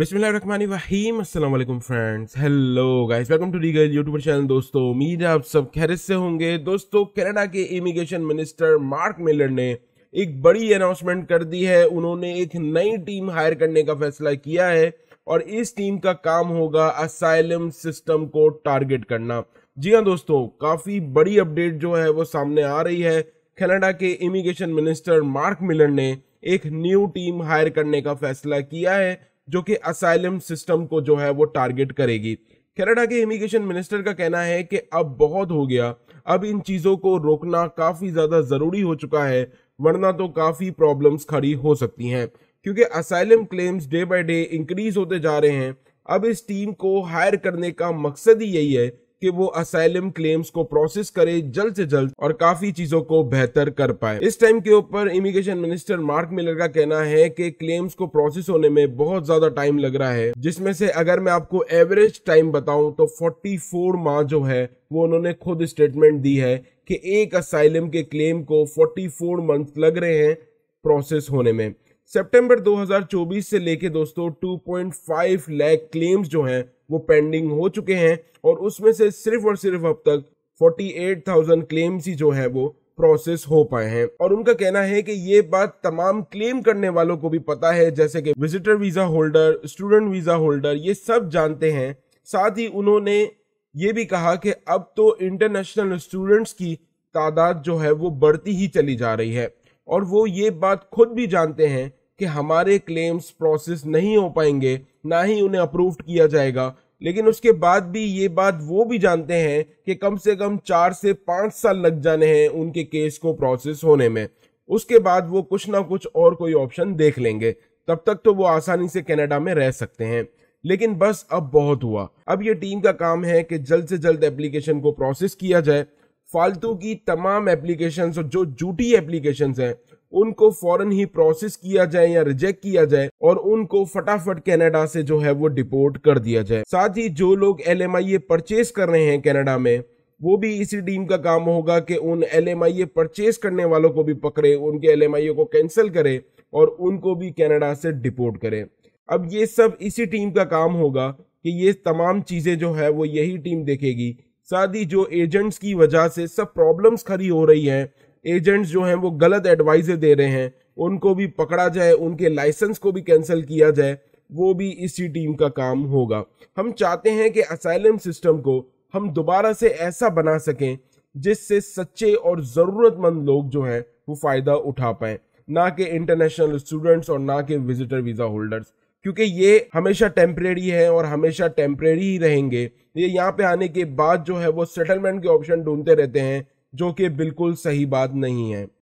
बिस्मिल्लाहिर्रहमानिर्रहीम अस्सलाम वालेकुम friends hello guys welcome to legal YouTube channel दोस्तों उम्मीद है आप सब खैरियत से होंगे दोस्तों कनाडा के इमिग्रेशन मिनिस्टर मार्क मिलर ने एक बड़ी अनाउंसमेंट कर दी है उन्होंने एक नई टीम हायर करने का फैसला किया है और इस टीम का काम होगा असाइलम सिस्टम को टारगेट करना जी हाँ दोस्तों काफ़ी बड़ी अपडेट जो है वो सामने आ रही है कनाडा के इमिग्रेशन मिनिस्टर मार्क मिलर ने एक न्यू टीम हायर करने का फैसला किया है जो कि असाइलम सिस्टम को जो है वो टारगेट करेगी कनाडा के इमिग्रेशन मिनिस्टर का कहना है कि अब बहुत हो गया अब इन चीज़ों को रोकना काफ़ी ज़्यादा ज़रूरी हो चुका है वरना तो काफ़ी प्रॉब्लम्स खड़ी हो सकती हैं क्योंकि asylum claims day by day increase होते जा रहे हैं अब इस टीम को हायर करने का मकसद ही यही है कि वो असाइलम क्लेम्स को प्रोसेस करे जल्द से जल्द और काफी चीजों को बेहतर कर पाए इस टाइम के ऊपर इमिग्रेशन मिनिस्टर मार्क मिलर का कहना है कि क्लेम्स को प्रोसेस होने में बहुत ज्यादा टाइम लग रहा है जिसमें से अगर मैं आपको एवरेज टाइम बताऊं तो 44 माह जो है वो उन्होंने खुद स्टेटमेंट दी है कि एक असाइलम के क्लेम को 44 मंथ लग रहे हैं प्रोसेस होने में सितंबर 2024 से लेके दोस्तों 2.5 लाख क्लेम्स जो हैं वो पेंडिंग हो चुके हैं और उसमें से सिर्फ और सिर्फ अब तक 48,000 क्लेम्स ही जो है वो प्रोसेस हो पाए हैं और उनका कहना है कि ये बात तमाम क्लेम करने वालों को भी पता है जैसे कि visitor visa holder student visa holder ये सब जानते हैं साथ ही उन्होंने ये भी कहा कि अब तो इंटरनेशनल स्टूडेंट्स की तादाद जो है वो बढ़ती ही चली जा रही है और वो ये बात खुद भी जानते हैं कि हमारे क्लेम्स प्रोसेस नहीं हो पाएंगे ना ही उन्हें अप्रूव किया जाएगा लेकिन उसके बाद भी ये बात वो भी जानते हैं कि कम से कम चार से पाँच साल लग जाने हैं उनके केस को प्रोसेस होने में उसके बाद वो कुछ ना कुछ और कोई ऑप्शन देख लेंगे तब तक तो वो आसानी से कनाडा में रह सकते हैं लेकिन बस अब बहुत हुआ अब ये टीम का काम है कि जल्द से जल्द एप्लीकेशन को प्रोसेस किया जाए फालतू की तमाम एप्लीकेशन और जो झूठी एप्लीकेशन हैं उनको फॉरन ही प्रोसेस किया जाए या रिजेक्ट किया जाए और उनको फटाफट कनाडा से जो है वो डिपोर्ट कर दिया जाए साथ ही जो लोग L M I A purchase कर रहे हैं कनाडा में वो भी इसी टीम का काम होगा कि उन L M I A purchase करने वालों को भी पकड़े उनके एल एम आई ए को कैंसिल करे और उनको भी कनाडा से डिपोर्ट करे अब ये सब इसी टीम का काम होगा कि ये तमाम चीज़ें जो है वो यही टीम देखेगी साथ ही जो एजेंट्स की वजह से सब प्रॉब्लम्स खड़ी हो रही हैं एजेंट्स जो हैं वो गलत एडवाइजें दे रहे हैं उनको भी पकड़ा जाए उनके लाइसेंस को भी कैंसिल किया जाए वो भी इसी टीम का काम होगा हम चाहते हैं कि असाइलम सिस्टम को हम दोबारा से ऐसा बना सकें जिससे सच्चे और ज़रूरतमंद लोग जो हैं वो फ़ायदा उठा पाएँ ना कि इंटरनेशनल स्टूडेंट्स और ना कि विजिटर वीज़ा होल्डर्स क्योंकि ये हमेशा टेम्परेरी है और हमेशा टेम्परेरी ही रहेंगे ये यहाँ पे आने के बाद जो है वो सेटलमेंट के ऑप्शन ढूंढते रहते हैं जो कि बिल्कुल सही बात नहीं है